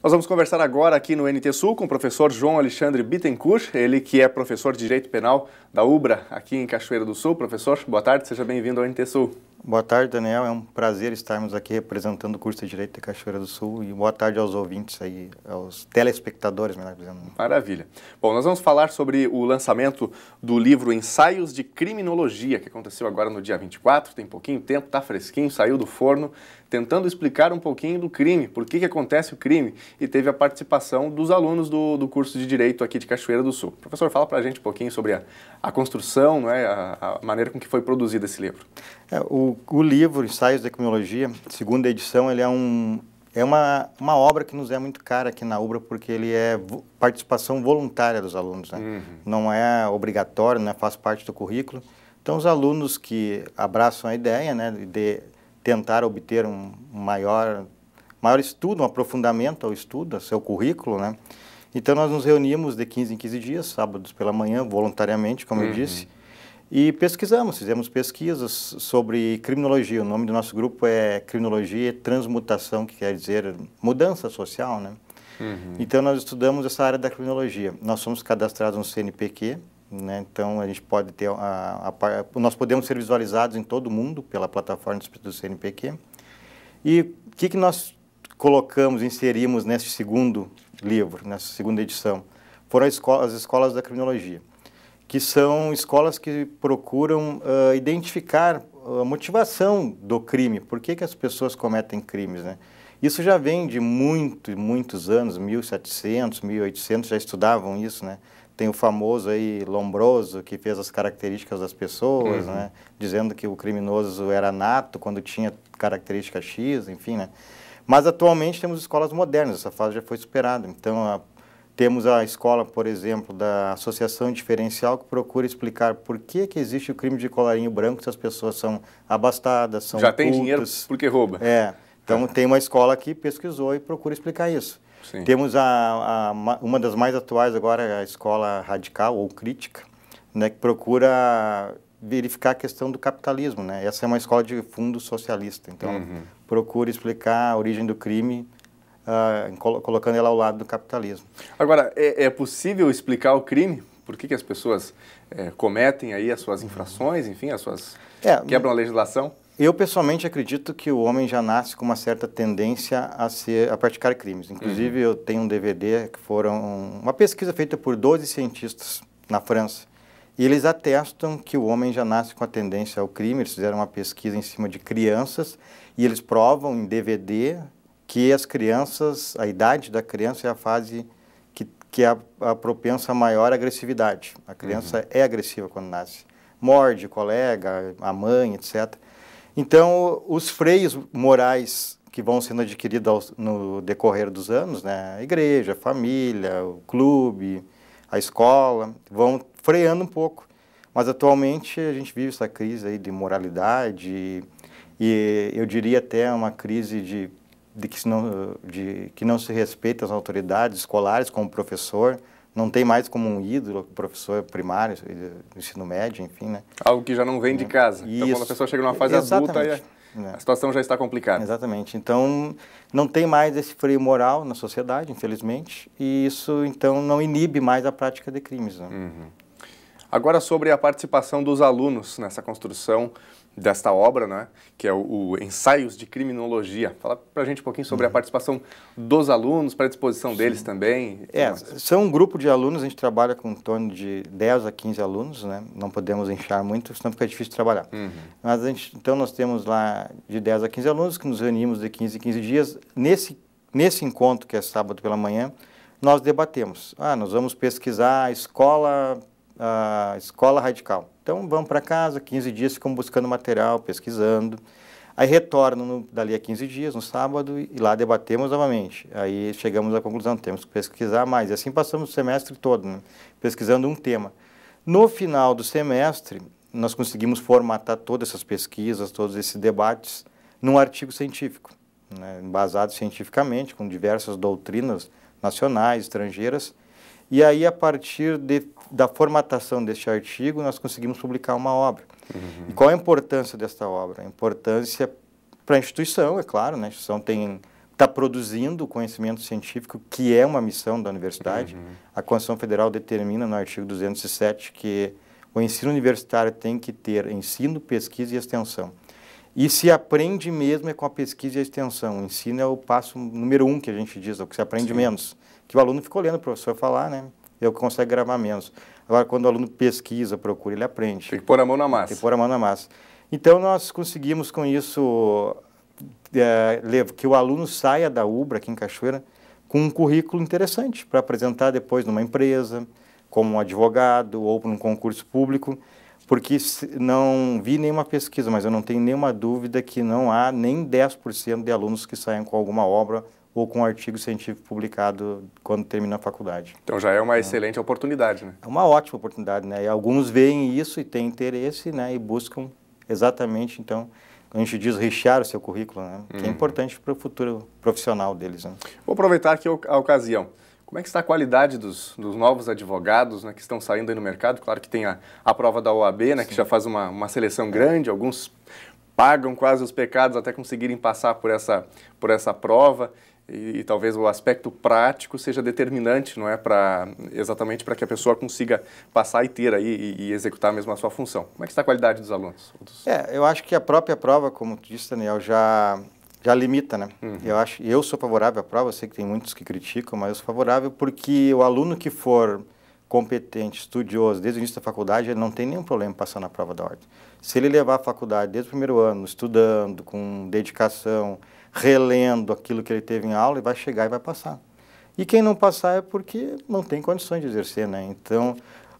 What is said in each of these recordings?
Nós vamos conversar agora aqui no NT Sul com o professor João Alexandre Bittencourt, ele que é professor de Direito Penal da UBRA aqui em Cachoeira do Sul. Professor, boa tarde, seja bem-vindo ao NT Sul. Boa tarde, Daniel. É um prazer estarmos aqui representando o curso de Direito de Cachoeira do Sul e boa tarde aos ouvintes aí, aos telespectadores, melhor dizendo. Maravilha. Bom, nós vamos falar sobre o lançamento do livro Ensaios de Criminologia, que aconteceu agora no dia 24, tem pouquinho tempo, tá fresquinho, saiu do forno, tentando explicar um pouquinho do crime, por que que acontece o crime e teve a participação dos alunos do, do curso de Direito aqui de Cachoeira do Sul. Professor, fala para a gente um pouquinho sobre a, a construção, né, a, a, maneira com que foi produzido esse livro. É, o, o livro Ensaios da Ecologia, segunda edição, ele é um, é uma, uma obra que nos é muito cara aqui na UBRA, porque ele é participação voluntária dos alunos. Né? Uhum. Não é obrigatório, né? faz parte do currículo. Então, os alunos que abraçam a ideia né, de tentar obter um maior maior estudo, um aprofundamento ao estudo, ao seu currículo, né? Então nós nos reunimos de 15 em 15 dias, sábados pela manhã, voluntariamente, como uhum. eu disse, e pesquisamos, fizemos pesquisas sobre criminologia. O nome do nosso grupo é Criminologia e Transmutação, que quer dizer mudança social, né? Uhum. Então nós estudamos essa área da criminologia. Nós somos cadastrados no CNPq, né? Então a gente pode ter a, a, a, nós podemos ser visualizados em todo o mundo pela plataforma do CNPq. E o que, que nós colocamos, inserimos neste segundo livro, nessa segunda edição, foram as escolas, as escolas da criminologia, que são escolas que procuram uh, identificar a ah, motivação do crime, por que, que as pessoas cometem crimes, né? Isso já vem de muitos, muitos anos, 1700, 1800, já estudavam isso, né? Tem o famoso aí Lombroso, que fez as características das pessoas, uhum. né? Dizendo que o criminoso era nato quando tinha característica X, enfim, né? Mas atualmente temos escolas modernas, essa fase já foi superada. Então, a, temos a escola, por exemplo, da Associação Diferencial, que procura explicar por que, que existe o crime de colarinho branco se as pessoas são abastadas, são Já cultas. tem dinheiro porque rouba. É. Então, é. tem uma escola que pesquisou e procura explicar isso. Sim. Temos a, a, uma das mais atuais agora, é a escola radical ou crítica, né, que procura verificar a questão do capitalismo, né? Essa é uma escola de fundo socialista, então uhum. procura explicar a origem do crime uh, colocando ela ao lado do capitalismo. Agora, é, é possível explicar o crime? Por que, que as pessoas é, cometem aí as suas uhum. infrações, enfim, as suas é, quebram a legislação? Eu pessoalmente acredito que o homem já nasce com uma certa tendência a ser a praticar crimes. Inclusive uhum. eu tenho um DVD que foram uma pesquisa feita por 12 cientistas na França e eles atestam que o homem já nasce com a tendência ao crime. Eles fizeram uma pesquisa em cima de crianças e eles provam em DVD que as crianças, a idade da criança é a fase que, que é a, a propensa a maior agressividade. A criança uhum. é agressiva quando nasce. Morde o colega, a mãe, etc. Então, os freios morais que vão sendo adquiridos no decorrer dos anos, né? a igreja, a família, o clube, a escola, vão freando um pouco. Mas atualmente a gente vive essa crise aí de moralidade e, eu diria até uma crise de, de, que, não, de que não se respeita as autoridades escolares como professor, não tem mais como um ídolo professor primário, ensino médio, enfim, né? Algo que já não vem de é. casa. Isso. Então, quando a pessoa chega numa fase é Exatamente. adulta... É... É. A situação já está complicada. Exatamente. Então, não tem mais esse freio moral na sociedade, infelizmente, e isso, então, não inibe mais a prática de crimes. Né? Uhum. Agora, sobre a participação dos alunos nessa construção desta obra, né, que é o, o Ensaios de Criminologia. Fala para a gente um pouquinho sobre uhum. a participação dos alunos, para a disposição Sim. deles também. É, são um grupo de alunos, a gente trabalha com em torno de 10 a 15 alunos, né? não podemos inchar muito, senão fica difícil trabalhar. Uhum. Mas gente, então nós temos lá de 10 a 15 alunos, que nos reunimos de 15 em 15 dias. Nesse, nesse encontro, que é sábado pela manhã, nós debatemos. Ah, nós vamos pesquisar a escola, a escola radical então vão para casa, 15 dias ficam buscando material, pesquisando. Aí retornam no, dali a 15 dias, no sábado, e lá debatemos novamente. Aí chegamos à conclusão, temos que pesquisar mais. E assim passamos o semestre todo, né? pesquisando um tema. No final do semestre, nós conseguimos formatar todas essas pesquisas, todos esses debates, num artigo científico, né? embasado cientificamente, com diversas doutrinas nacionais, estrangeiras, e aí, a partir de, da formatação deste artigo, nós conseguimos publicar uma obra. Uhum. E qual a importância desta obra? A importância para a instituição, é claro, né? a instituição está produzindo o conhecimento científico, que é uma missão da universidade. Uhum. A Constituição Federal determina no artigo 207 que o ensino universitário tem que ter ensino, pesquisa e extensão. E se aprende mesmo é com a pesquisa e a extensão. O ensino é o passo número um que a gente diz, é o que se aprende Sim. menos que o aluno fica olhando o professor falar, né? Eu consigo gravar menos. Agora, quando o aluno pesquisa, procura, ele aprende. Tem que pôr a mão na massa. Tem que pôr a mão na massa. Então, nós conseguimos com isso é, que o aluno saia da UBRA aqui em Cachoeira com um currículo interessante para apresentar depois numa empresa, como um advogado ou para um concurso público, porque não vi nenhuma pesquisa, mas eu não tenho nenhuma dúvida que não há nem 10% de alunos que saiam com alguma obra ou com um artigo científico publicado quando termina a faculdade. Então já é uma é. excelente oportunidade, né? É uma ótima oportunidade, né? E alguns veem isso e têm interesse, né? E buscam exatamente, então, a gente diz rechear o seu currículo, né? Uhum. Que é uhum. importante para o futuro profissional deles, né? Vou aproveitar aqui a ocasião. Como é que está a qualidade dos, dos novos advogados né, que estão saindo aí no mercado? Claro que tem a, a prova da OAB, né, Sim. que já faz uma, uma seleção grande, alguns pagam quase os pecados até conseguirem passar por essa, por essa prova. E, e, talvez o aspecto prático seja determinante, não é, para exatamente para que a pessoa consiga passar e ter aí e, e, executar mesmo a sua função. Como é que está a qualidade dos alunos? Dos... É, eu acho que a própria prova, como tu disse, Daniel, já já limita, né? Uhum. Eu acho, eu sou favorável à prova. sei que tem muitos que criticam, mas eu sou favorável porque o aluno que for competente, estudioso, desde o início da faculdade, ele não tem nenhum problema passar na prova da ordem. Se ele levar a faculdade desde o primeiro ano, estudando, com dedicação, relendo aquilo que ele teve em aula e vai chegar e vai passar. E quem não passar é porque não tem condições de exercer, né? Então,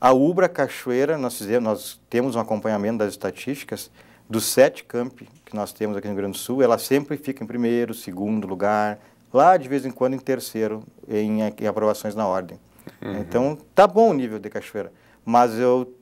a Ubra Cachoeira, nós, fizemos, nós temos um acompanhamento das estatísticas dos sete camp que nós temos aqui no Rio Grande do Sul, ela sempre fica em primeiro, segundo lugar, lá de vez em quando em terceiro, em, em aprovações na ordem. Uhum. Então, tá bom o nível de Cachoeira, mas eu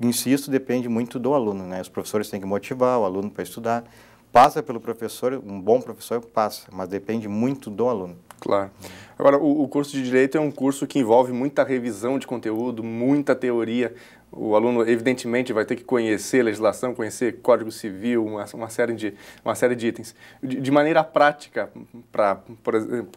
insisto, depende muito do aluno, né? Os professores têm que motivar o aluno para estudar, passa pelo professor, um bom professor passa, mas depende muito do aluno. Claro. Agora, o, o, curso de Direito é um curso que envolve muita revisão de conteúdo, muita teoria. O aluno, evidentemente, vai ter que conhecer legislação, conhecer Código Civil, uma, uma série, de, uma série de itens. De, de maneira prática, para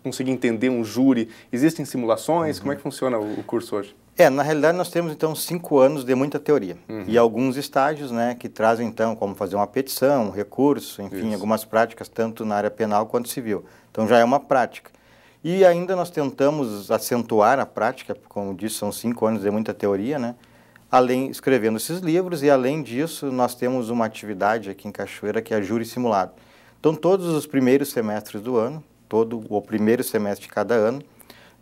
conseguir entender um júri, existem simulações? Uhum. Como é que uhum. funciona o, o curso hoje? É, na realidade nós temos então cinco anos de muita teoria uhum. e alguns estágios, né, que trazem então como fazer uma petição, um recurso, enfim, Isso. algumas práticas tanto na área penal quanto civil. Então já é uma prática. E ainda nós tentamos acentuar a prática, como disse, são cinco anos de muita teoria, né? Além escrevendo esses livros e além disso nós temos uma atividade aqui em Cachoeira que é a júri simulado. Então todos os primeiros semestres do ano, todo o primeiro semestre de cada ano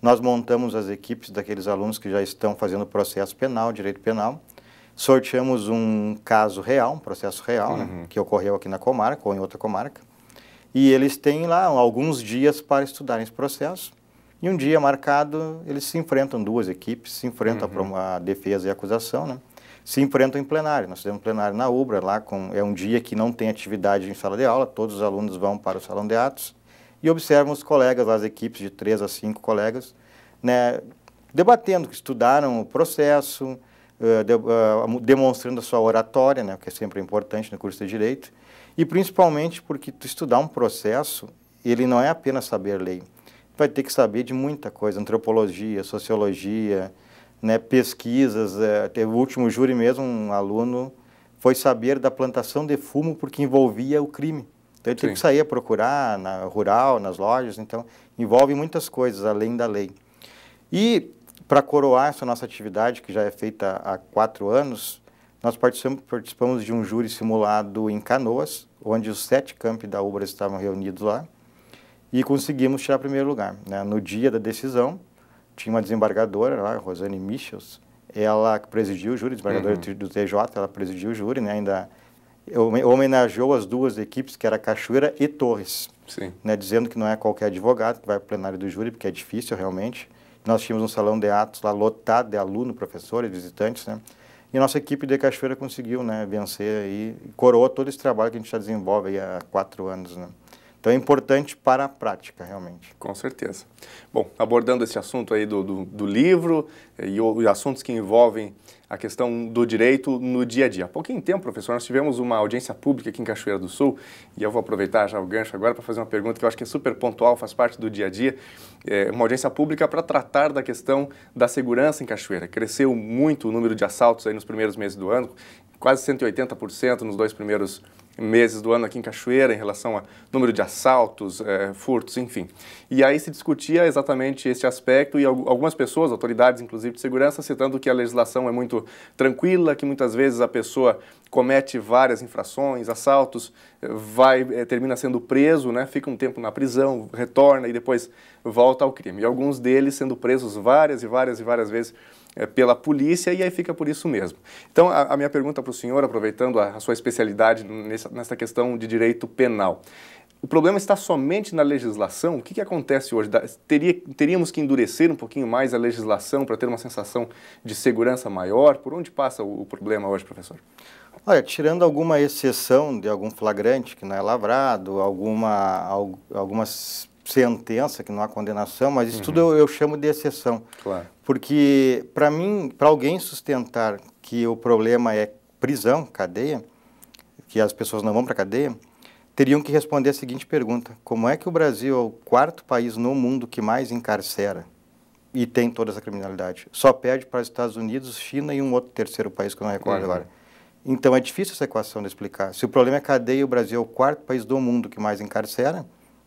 nós montamos as equipes daqueles alunos que já estão fazendo processo penal, direito penal. Sorteamos um caso real, um processo real, né, uhum. né, que ocorreu aqui na comarca ou em outra comarca. E eles têm lá alguns dias para estudarem esse processo. E um dia marcado, eles se enfrentam, duas equipes, se enfrentam uhum. a, defesa e a acusação, né? se enfrentam em plenário. Nós fizemos plenário na UBRA, lá com, é um dia que não tem atividade em sala de aula, todos os alunos vão para o salão de atos e observam os colegas, as equipes de três a cinco colegas, né, debatendo, estudaram o processo, uh, de, uh, demonstrando a sua oratória, né, que é sempre importante no curso de Direito, e principalmente porque estudar um processo, ele não é apenas saber lei, vai ter que saber de muita coisa, antropologia, sociologia, né, pesquisas, eh, até o último júri mesmo, um aluno foi saber da plantação de fumo porque envolvia o crime. Então eu tenho que sair a procurar na rural, nas lojas, então envolve muitas coisas além da lei. E para coroar essa nossa atividade, que já é feita há quatro anos, nós participamos de um júri simulado em Canoas, onde os sete campi da UBRA estavam reunidos lá, e conseguimos tirar primeiro lugar. Né? No dia da decisão, tinha uma desembargadora lá, Rosane Michels, ela presidiu o júri, desembargadora uhum. do TJ, ela presidiu o júri, né? ainda homenageou as duas equipes, que era Cachoeira e Torres, né, dizendo que não é qualquer advogado que vai para o plenário do júri, porque é difícil realmente. Nós tínhamos um salão de atos lá lotado de aluno, professores, visitantes, né? E a nossa equipe de Cachoeira conseguiu né, vencer e coroou todo esse trabalho que a gente já desenvolve há quatro anos, né? Então é importante para a prática, realmente. Com certeza. Bom, abordando esse assunto aí do, do, do livro eh, e, e assuntos que envolvem a questão do direito no dia a dia. Há pouquinho tempo, professor, nós tivemos uma audiência pública aqui em Cachoeira do Sul, e eu vou aproveitar já o gancho agora para fazer uma pergunta que eu acho que é super pontual, faz parte do dia a dia. É uma audiência pública para tratar da questão da segurança em Cachoeira. Cresceu muito o número de assaltos aí nos primeiros meses do ano, quase 180% nos dois primeiros meses meses do ano aqui em Cachoeira em relação a número de assaltos, é, furtos, enfim. E aí se discutia exatamente esse aspecto e algumas pessoas, autoridades inclusive de segurança, citando que a legislação é muito tranquila, que muitas vezes a pessoa comete várias infrações, assaltos, eh, vai é, termina sendo preso, né, fica um tempo na prisão, retorna e depois volta ao crime. E alguns deles sendo presos várias e várias e várias vezes é, pela polícia e aí fica por isso mesmo. Então, a, a minha pergunta para o senhor, aproveitando a, a sua especialidade nessa, nessa questão de direito penal, o problema está somente na legislação? O que, que acontece hoje? Da, teria, teríamos que endurecer um pouquinho mais a legislação para ter uma sensação de segurança maior? Por onde passa o, o, problema hoje, professor? Olha, tirando alguma exceção de algum flagrante que não é lavrado, alguma, algumas sentença, que não há condenação, mas isso uhum. tudo eu, eu, chamo de exceção. Claro. Porque, para mim, para alguém sustentar que o problema é prisão, cadeia, que as pessoas não vão para cadeia, teriam que responder a seguinte pergunta: como é que o Brasil é o quarto país no mundo que mais encarcera e tem toda essa criminalidade? Só perde para os Estados Unidos, China e um outro terceiro país que eu não recordo uhum. agora. Então é difícil essa equação de explicar. Se o problema é cadeia, o Brasil é o quarto país do mundo que mais encarcera,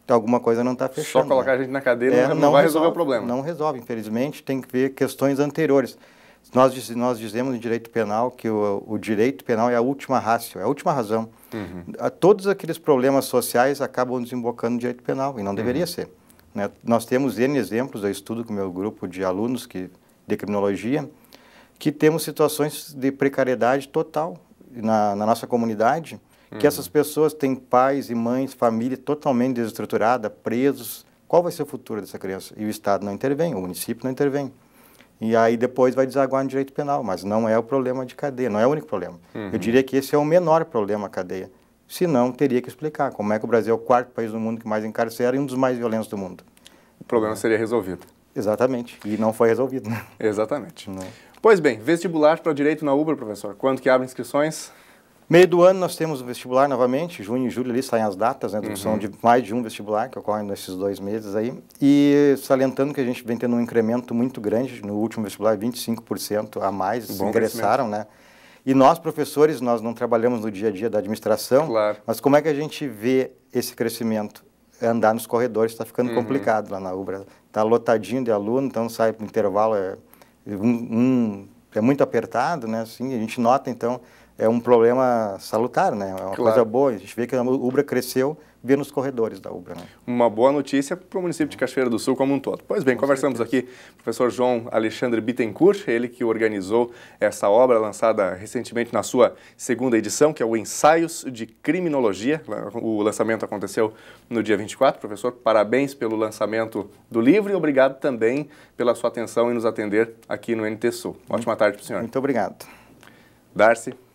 então, alguma coisa não está fechando. Só né? colocar né? a gente na cadeira é, não, não, vai resolve, resolver o problema. Não resolve, infelizmente, tem que ver questões anteriores. Nós, nós dizemos no direito penal que o, o direito penal é a última rácio, é a última razão. Uhum. Todos aqueles problemas sociais acabam desembocando no direito penal, e não deveria uhum. ser. Né? Nós temos N exemplos, eu estudo com o meu grupo de alunos que, de criminologia, que temos situações de precariedade total na, na nossa comunidade, que essas uhum. pessoas têm pais e mães, família totalmente desestruturada, presos. Qual vai ser o futuro dessa criança? E o Estado não intervém, o município não intervém. E aí depois vai desaguar no direito penal, mas não é o problema de cadeia, não é o único problema. Uhum. Eu diria que esse é o menor problema a cadeia. Se não, teria que explicar como é que o Brasil é o quarto país do mundo que mais encarcera e um dos mais violentos do mundo. O problema é. seria resolvido. Exatamente, e não foi resolvido. Né? Exatamente. Não. Né? Pois bem, vestibular para direito na UBER, professor. Quando que abre inscrições? Meio do ano nós temos o vestibular novamente, junho e julho ali saem as datas, né? Uhum. São de mais de um vestibular que ocorre nesses dois meses aí. E salientando que a gente vem tendo um incremento muito grande, no último vestibular 25% a mais Bom ingressaram, né? E nós, professores, nós não trabalhamos no dia a dia da administração, claro. mas como é que a gente vê esse crescimento? É andar nos corredores está ficando uhum. complicado lá na UBRA. Está lotadinho de aluno, então sai para intervalo, é, um, um, é muito apertado, né? Assim, a gente nota, então, é um problema salutar, né? É uma claro. coisa boa. A gente vê que a Ubra cresceu, vê nos corredores da Ubra. Né? Uma boa notícia para o município de Cachoeira do Sul como um todo. Pois bem, Com conversamos certeza. aqui com o professor João Alexandre Bittencourt, ele que organizou essa obra lançada recentemente na sua segunda edição, que é o Ensaios de Criminologia. O lançamento aconteceu no dia 24. Professor, parabéns pelo lançamento do livro e obrigado também pela sua atenção e nos atender aqui no NT Sul. ótima tarde para o senhor. Muito obrigado. Darcy.